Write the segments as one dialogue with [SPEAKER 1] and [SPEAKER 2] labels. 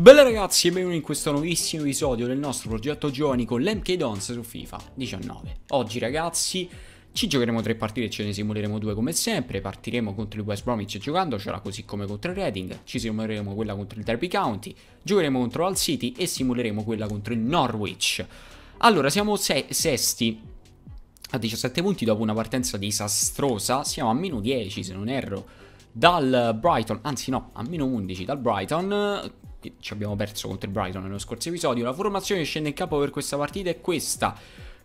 [SPEAKER 1] Bella ragazzi e benvenuti in questo nuovissimo episodio del nostro progetto giovani con l'MK Dons su FIFA 19 Oggi ragazzi ci giocheremo tre partite e ce ne simuleremo due come sempre Partiremo contro il West Bromwich giocandocela così come contro il Reading Ci simuleremo quella contro il Derby County Giocheremo contro All City e simuleremo quella contro il Norwich Allora siamo se sesti a 17 punti dopo una partenza disastrosa Siamo a meno 10 se non erro dal Brighton, anzi no, a meno 11 dal Brighton ci abbiamo perso contro il Brighton nello scorso episodio. La formazione che scende in capo per questa partita è questa.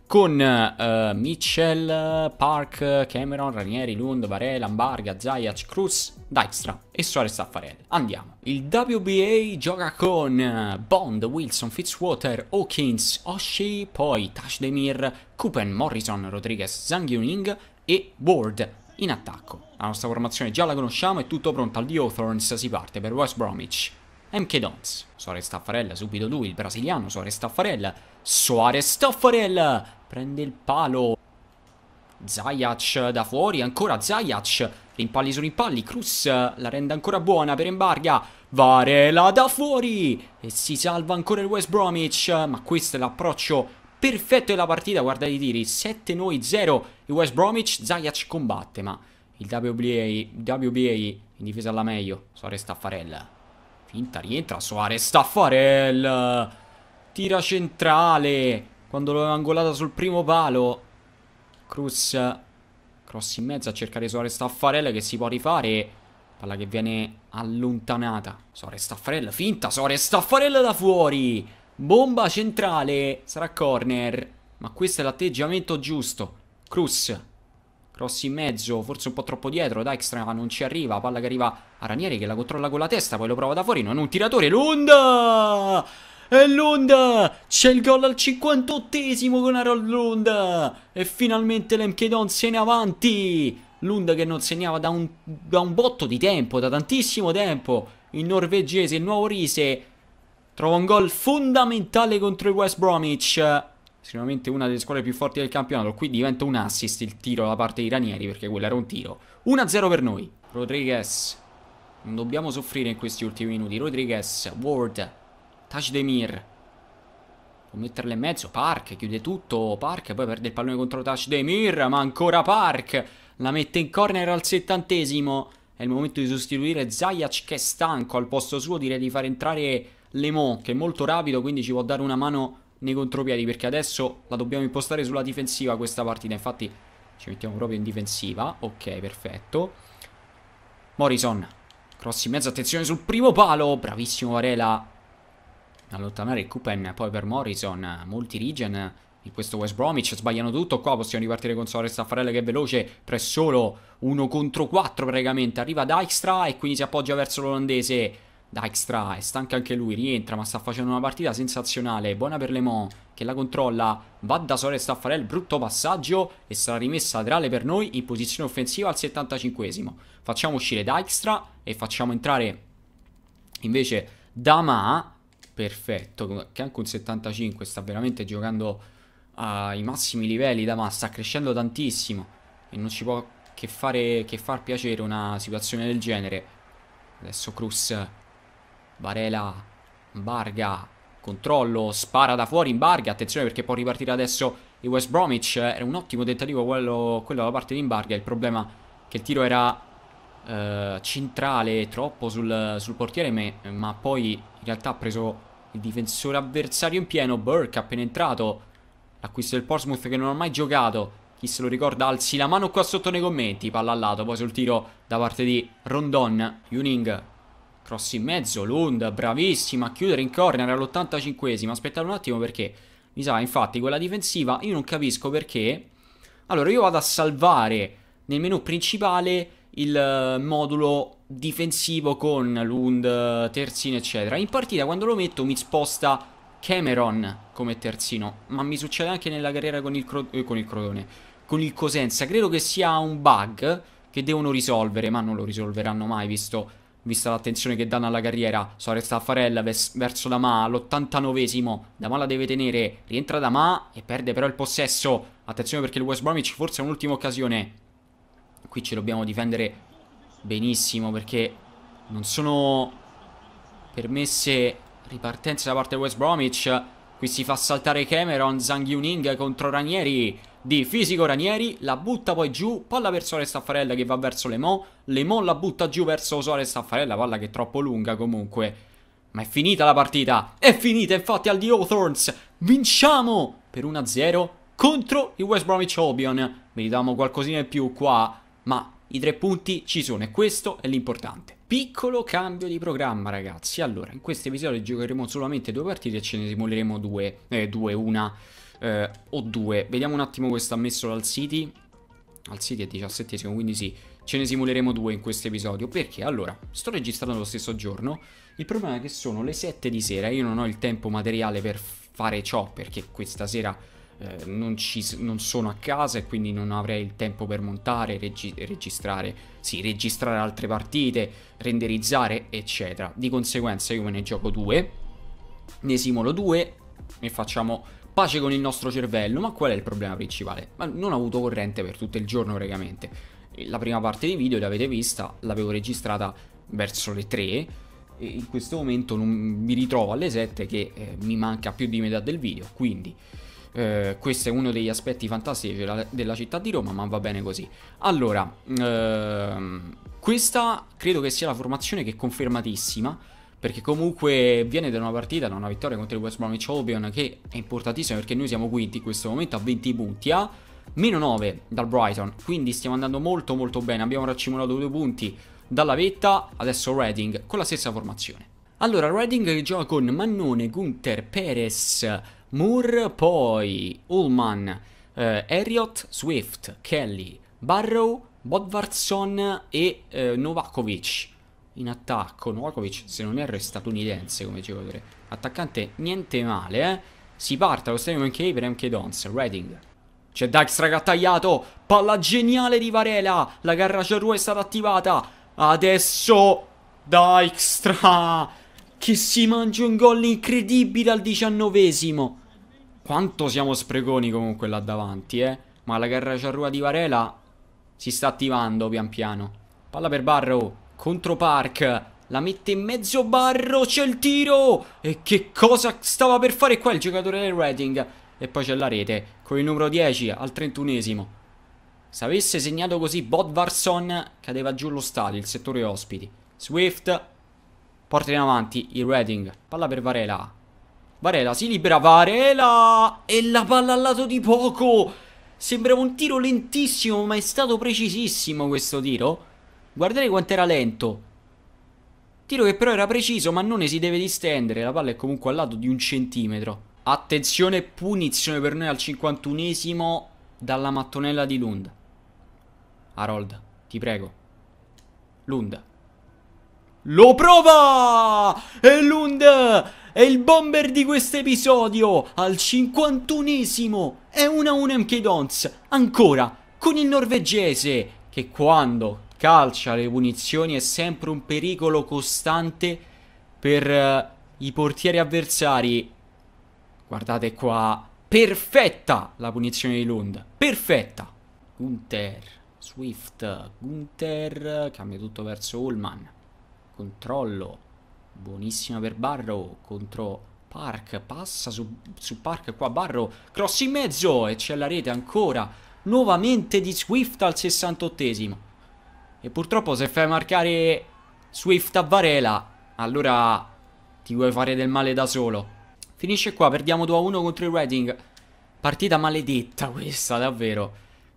[SPEAKER 1] Con uh, Mitchell, Park, Cameron, Ranieri, Lund, Varela, Ambarga, Zayac, Cruz, Dijkstra e Suarez Taffarel. Andiamo. Il WBA gioca con eh, Bond, Wilson, Fitzwater, Hawkins, Oshie, poi Tashdemir, Kupen, Morrison, Rodriguez, Zhang Yuning e Ward in attacco. La nostra formazione già la conosciamo, è tutto pronto al The Hawthorns, si parte per West Bromwich. MK Dons. Soares Taffarella, subito lui, il brasiliano Suarez Staffarella. Suarez Staffarella prende il palo. Zajac da fuori, ancora Zajac, rimpalli su rimpalli, Cruz la rende ancora buona per Embarga, Varela da fuori e si salva ancora il West Bromwich, ma questo è l'approccio perfetto della partita, guardate i tiri, 7 noi 0 il West Bromwich, Zajac combatte, ma il WBA, WBA in difesa alla meglio, Suarez Staffarella. Finta, rientra Suarez, sta eh, Tira centrale, quando l'aveva angolata sul primo palo. Cruz, cross in mezzo a cercare Suarez Taffarel che si può rifare. Palla che viene allontanata. Suarez Taffarel, finta, Suarez Taffarel da fuori. Bomba centrale, sarà corner. Ma questo è l'atteggiamento giusto. Cruz Cross in mezzo, forse un po' troppo dietro, Dijkstra non ci arriva, palla che arriva a Ranieri che la controlla con la testa, poi lo prova da fuori, non un tiratore, Lunda! E Lunda! C'è il gol al 58esimo con Harold Lunda! E finalmente l'Emchedon se ne avanti! Lunda che non segnava da un, da un botto di tempo, da tantissimo tempo, il norvegese, il nuovo Rise, trova un gol fondamentale contro il West Bromwich, sicuramente una delle squadre più forti del campionato. Qui diventa un assist il tiro da parte di Ranieri perché quello era un tiro. 1-0 per noi. Rodriguez. Non dobbiamo soffrire in questi ultimi minuti. Rodriguez, Ward, Tajdemir. Può metterla in mezzo. Park chiude tutto. Park poi perde il pallone contro Tajdemir. Ma ancora Park. La mette in corner al settantesimo. È il momento di sostituire Zajac che è stanco. Al posto suo direi di far entrare Lemon che è molto rapido quindi ci può dare una mano nei contropiedi perché adesso la dobbiamo impostare sulla difensiva questa partita. Infatti ci mettiamo proprio in difensiva. Ok, perfetto. Morrison. Cross in mezzo, attenzione sul primo palo. Bravissimo Varela. Allontanare il Kupen, poi per Morrison. Molti regen in questo West Bromwich sbagliano tutto qua possiamo ripartire con Soares Staffarella che è veloce presso solo 1 contro 4 praticamente arriva Dijkstra e quindi si appoggia verso l'olandese Dijkstra è stanco anche lui, rientra ma sta facendo una partita sensazionale, buona per Le Mans che la controlla, va da sole Staffarel, brutto passaggio e sarà rimessa laterale per noi in posizione offensiva al 75esimo. Facciamo uscire Dijkstra e facciamo entrare invece Dama, perfetto, che anche un 75 sta veramente giocando ai massimi livelli Dama, sta crescendo tantissimo e non ci può che, fare, che far piacere una situazione del genere. Adesso Cruz Varela, Barga, controllo, spara da fuori in Barga, attenzione perché può ripartire adesso il West Bromwich, era un ottimo tentativo quello, quello da parte di Imbarga, il problema è che il tiro era eh, centrale troppo sul, sul portiere, ma, ma poi in realtà ha preso il difensore avversario in pieno, Burke appena entrato, l'acquisto del Portsmouth che non ha mai giocato, chi se lo ricorda alzi la mano qua sotto nei commenti, palla al lato, poi sul tiro da parte di Rondon, Juning Cross in mezzo, Lund, bravissima a chiudere in corner all'85esimo. Aspettate un attimo perché, mi sa, infatti, quella difensiva io non capisco perché. Allora, io vado a salvare nel menu principale il eh, modulo difensivo con Lund, terzino, eccetera. In partita, quando lo metto, mi sposta Cameron come terzino. Ma mi succede anche nella carriera con il, cro eh, con il Crotone, con il Cosenza. Credo che sia un bug che devono risolvere, ma non lo risolveranno mai, visto vista l'attenzione che danno alla carriera. Suarez a Farella verso Dama all'89esimo. Dama la deve tenere, rientra Dama e perde però il possesso. Attenzione perché il West Bromwich forse è un'ultima occasione. Qui ci dobbiamo difendere benissimo perché non sono permesse ripartenze da parte del West Bromwich. Qui si fa saltare Cameron, Zhang Yuning contro Ranieri di Fisico Ranieri, la butta poi giù, palla per Suarez Staffarella che va verso Lemon, Lemon la butta giù verso Suarez Staffarella, palla che è troppo lunga comunque. Ma è finita la partita, è finita infatti al di Hawthorns, vinciamo per 1-0 contro il West Bromwich Albion. Vediamo qualcosina in più qua, ma i tre punti ci sono e questo è l'importante. Piccolo cambio di programma ragazzi, allora in questo episodio giocheremo solamente due partite e ce ne simuleremo due, eh, due una eh, o due. Vediamo un attimo questo ammesso dal City. Al City è 17 quindi sì, ce ne simuleremo due in questo episodio. Perché? Allora, sto registrando lo stesso giorno. Il problema è che sono le 7 di sera. Io non ho il tempo materiale per fare ciò, perché questa sera eh, non, ci, non, sono a casa e quindi non avrei il tempo per montare, regi registrare, sì, registrare altre partite, renderizzare, eccetera. Di conseguenza io me ne gioco due, ne simulo due e facciamo pace con il nostro cervello, ma qual è il problema principale? Ma non ho avuto corrente per tutto il giorno praticamente. La prima parte di video l'avete vista, l'avevo registrata verso le 3 e in questo momento non mi ritrovo alle 7 che eh, mi manca più di metà del video, quindi eh, questo è uno degli aspetti fantastici della, della, città di Roma, ma va bene così. Allora, ehm, questa credo che sia la formazione che è confermatissima perché comunque viene da una partita, da una vittoria contro il West Bromwich Albion che è importantissima perché noi siamo quinti in questo momento a 20 punti a meno 9 dal Brighton, quindi stiamo andando molto molto bene, abbiamo raccimolato due punti dalla vetta, adesso Reading con la stessa formazione. Allora, Reading gioca con Mannone, Gunther, Perez, Moore, poi Ullman, eh, Harriot, Swift, Kelly, Barrow, Bodvarsson e eh, Novakovic in attacco. Novakovic, se non erro, è statunitense come giocatore. Attaccante niente male, eh. Si parte allo stadio MK per MK Dons. Reading. C'è Dijkstra che ha tagliato. Palla geniale di Varela. La rua è stata attivata. Adesso Dijkstra che si mangia un gol incredibile al diciannovesimo. Quanto siamo spreconi comunque là davanti, eh. Ma la rua di Varela si sta attivando pian piano. Palla per Barrow. Contro Park. La mette in mezzo Barro. C'è il tiro. E che cosa stava per fare qua il giocatore del Reading? E poi c'è la rete. Con il numero 10 al 31esimo. Se avesse segnato così Bodvarsson cadeva giù lo stadio, il settore ospiti. Swift porta in avanti il Reading. Palla per Varela. Varela si libera, Varela! E la palla al lato di poco! Sembrava un tiro lentissimo, ma è stato precisissimo questo tiro. Guardate quanto era lento. Tiro che però era preciso, ma non ne si deve distendere. La palla è comunque al lato di un centimetro. Attenzione, punizione per noi al 51esimo dalla mattonella di Lund. Harold, ti prego. Lund. Lo prova! E Lund è il bomber di questo episodio. Al 51esimo è una 1 MK Dons. Ancora con il norvegese che quando calcia le punizioni è sempre un pericolo costante per eh, i portieri avversari. Guardate qua, perfetta la punizione di Lund, perfetta. Gunther, Swift, Gunther, cambia tutto verso Ullman. Controllo, buonissima per Barrow contro Park, passa su, su Park qua Barrow, cross in mezzo e c'è la rete ancora, nuovamente di Swift al 68esimo. E purtroppo se fai marcare Swift a Varela, allora ti vuoi fare del male da solo. Finisce qua, perdiamo 2-1 contro il Reading. Partita maledetta questa, davvero.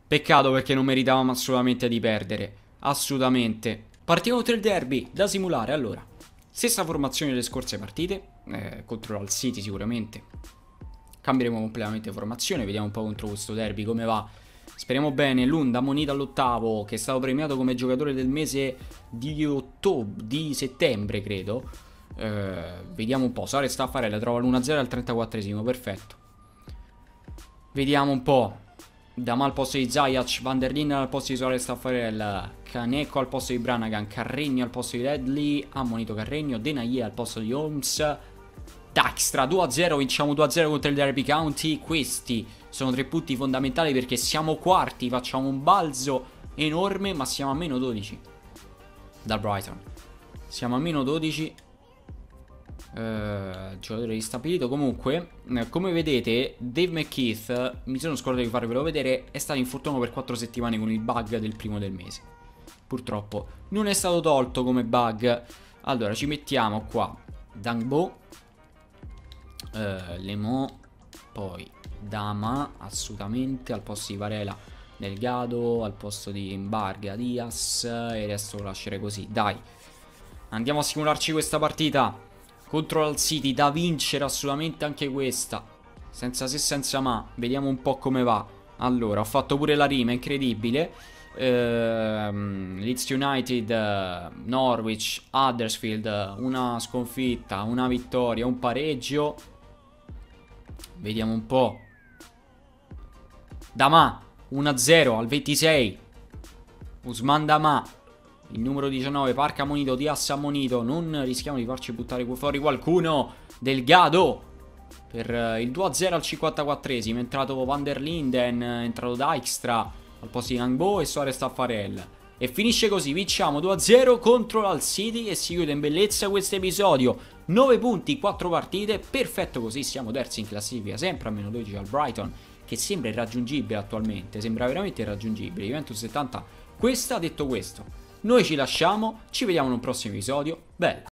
[SPEAKER 1] Peccato perché non meritavamo assolutamente di perdere. Assolutamente. Partiamo contro il derby, da simulare allora. Stessa formazione delle scorse partite, eh, contro il City sicuramente. Cambieremo completamente formazione, vediamo un po' contro questo derby come va. Speriamo bene, Lunda Moni all'ottavo, che è stato premiato come giocatore del mese di, ottobre, di settembre, credo. Eh, vediamo un po', Sare sta a fare, la trova l'1-0 al 34esimo, perfetto. Vediamo un po'. Dama al posto di Zajac, Van der Linde al posto di Suarez Staffarella, Caneco al posto di Branagan, Carregno al posto di Ledley, ammonito Carregno, Denaye al posto di Holmes, Dykstra 2-0, vinciamo 2-0 contro il Derby County. Questi sono tre punti fondamentali perché siamo quarti, facciamo un balzo enorme, ma siamo a meno 12 dal Brighton. Siamo a meno 12. Uh, eh, giocatore ristabilito comunque eh, come vedete Dave McKeith mi sono scordato di farvelo vedere è stato infortunato per 4 settimane con il bug del primo del mese purtroppo non è stato tolto come bug allora ci mettiamo qua Dangbo eh, Lemo, poi Dama assolutamente al posto di Varela Delgado, al posto di Embarga Diaz e il resto lo lascerei così. Dai, andiamo a simularci questa partita contro l'Al City da vincere assolutamente anche questa. Senza se senza ma, vediamo un po' come va. Allora, ho fatto pure la rima, incredibile. Ehm, Leeds United, Norwich, Huddersfield, una sconfitta, una vittoria, un pareggio Vediamo un po'. Dama 1-0 al 26. Usman Dama. Il numero 19, Parca Monito, Dias ammonito. Non rischiamo di farci buttare fuori qualcuno. Delgado per eh, il 2-0 al 54esimo. È entrato Van der Linden, è entrato Dijkstra al posto di Nangbo e Suarez Staffarel. E finisce così, vinciamo 2-0 contro l'Al City e si chiude in bellezza questo episodio. 9 punti, 4 partite, perfetto così, siamo terzi in classifica, sempre a meno 12 al Brighton, che sembra irraggiungibile attualmente, sembra veramente irraggiungibile. Juventus 70, questa detto questo. Noi ci lasciamo, ci vediamo in un prossimo episodio, bella!